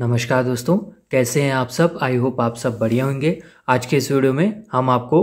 नमस्कार दोस्तों कैसे हैं आप सब आई होप आप सब बढ़िया होंगे आज के इस वीडियो में हम आपको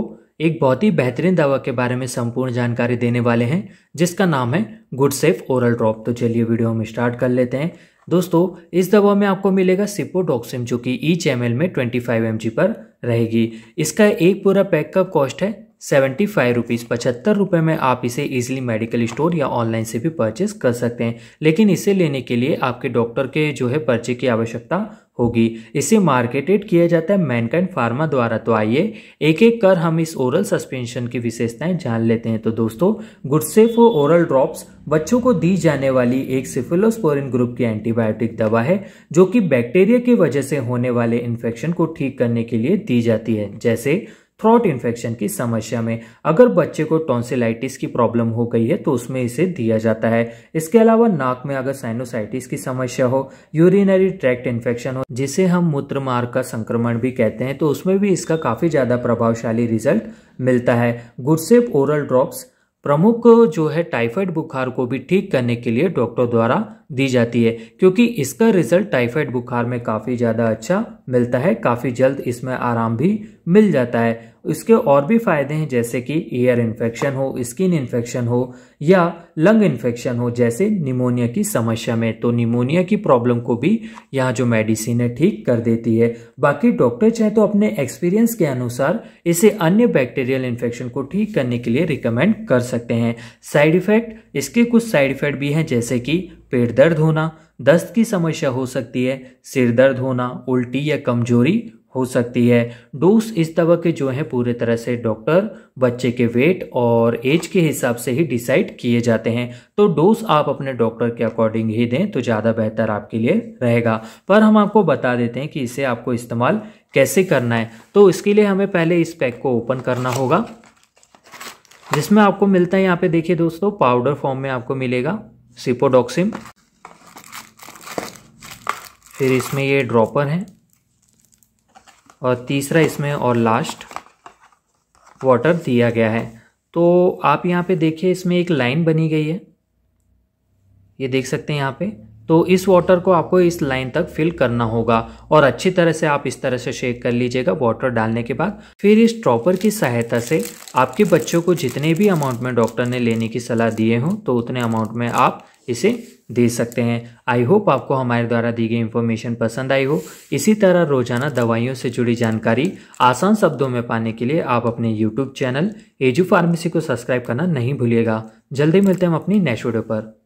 एक बहुत ही बेहतरीन दवा के बारे में संपूर्ण जानकारी देने वाले हैं जिसका नाम है गुड सेफ ओरल ड्रॉप तो चलिए वीडियो हम स्टार्ट कर लेते हैं दोस्तों इस दवा में आपको मिलेगा सिपोडॉक्सिम जो कि ईच एम में 25 फाइव पर रहेगी इसका एक पूरा पैक का कॉस्ट है सेवेंटी फाइव रुपीज़ पचहत्तर रुपये में आप इसे इजीली मेडिकल स्टोर या ऑनलाइन से भी परचेस कर सकते हैं लेकिन इसे लेने के लिए आपके डॉक्टर के जो है पर्चे की आवश्यकता होगी इसे मार्केटेड किया जाता है मैनकाइंड फार्मा द्वारा तो आइए एक एक कर हम इस ओरल सस्पेंशन की विशेषताएं जान लेते हैं तो दोस्तों गुडसेफ ओरल ड्रॉप्स बच्चों को दी जाने वाली एक सिफिलोस्पोरिन ग्रुप की एंटीबायोटिक दवा है जो कि बैक्टीरिया की वजह से होने वाले इन्फेक्शन को ठीक करने के लिए दी जाती है जैसे थ्रोट इन्फेक्शन की समस्या में अगर बच्चे को टॉन्सिलाइटिस की प्रॉब्लम हो गई है तो उसमें इसे दिया जाता है इसके अलावा नाक में अगर साइनोसाइटिस की समस्या हो यूरिनरी ट्रैक्ट इन्फेक्शन हो जिसे हम मूत्र मार्ग का संक्रमण भी कहते हैं तो उसमें भी इसका काफ़ी ज़्यादा प्रभावशाली रिजल्ट मिलता है गुडसेप ओरल ड्रॉप्स प्रमुख जो है टाइफाइड बुखार को भी ठीक करने के लिए डॉक्टर द्वारा दी जाती है क्योंकि इसका रिजल्ट टाइफाइड बुखार में काफ़ी ज़्यादा अच्छा मिलता है काफ़ी जल्द इसमें आराम भी मिल जाता है इसके और भी फायदे हैं जैसे कि ईयर इन्फेक्शन हो स्किन इन्फेक्शन हो या लंग इन्फेक्शन हो जैसे निमोनिया की समस्या में तो निमोनिया की प्रॉब्लम को भी यहाँ जो मेडिसिन है ठीक कर देती है बाकी डॉक्टर चाहे तो अपने एक्सपीरियंस के अनुसार इसे अन्य बैक्टीरियल इन्फेक्शन को ठीक करने के लिए रिकमेंड कर सकते हैं साइड इफेक्ट इसके कुछ साइड इफेक्ट भी हैं जैसे कि पेट दर्द होना दस्त की समस्या हो सकती है सिर दर्द होना उल्टी या कमजोरी हो सकती है डोज इस दवा के जो है पूरे तरह से डॉक्टर बच्चे के वेट और एज के हिसाब से ही डिसाइड किए जाते हैं तो डोज आप अपने डॉक्टर के अकॉर्डिंग ही दें तो ज़्यादा बेहतर आपके लिए रहेगा पर हम आपको बता देते हैं कि इसे आपको इस्तेमाल कैसे करना है तो इसके लिए हमें पहले इस पैक को ओपन करना होगा जिसमें आपको मिलता है यहाँ पे देखिए दोस्तों पाउडर फॉर्म में आपको मिलेगा सिपोडॉक्सिम फिर इसमें ये ड्रॉपर है और तीसरा इसमें और लास्ट वाटर दिया गया है तो आप यहाँ पे देखिए इसमें एक लाइन बनी गई है ये देख सकते हैं यहाँ पे तो इस वाटर को आपको इस लाइन तक फिल करना होगा और अच्छी तरह से आप इस तरह से शेक कर लीजिएगा वाटर डालने के बाद फिर इस ट्रॉपर की सहायता से आपके बच्चों को जितने भी अमाउंट में डॉक्टर ने लेने की सलाह दिए हों तो उतने अमाउंट में आप इसे दे सकते हैं आई होप आपको हमारे द्वारा दी गई इन्फॉर्मेशन पसंद आई हो इसी तरह रोजाना दवाइयों से जुड़ी जानकारी आसान शब्दों में पाने के लिए आप अपने यूट्यूब चैनल एजू फार्मेसी को सब्सक्राइब करना नहीं भूलिएगा जल्दी मिलते हैं हम अपनी नेक्स्ट वीडियो पर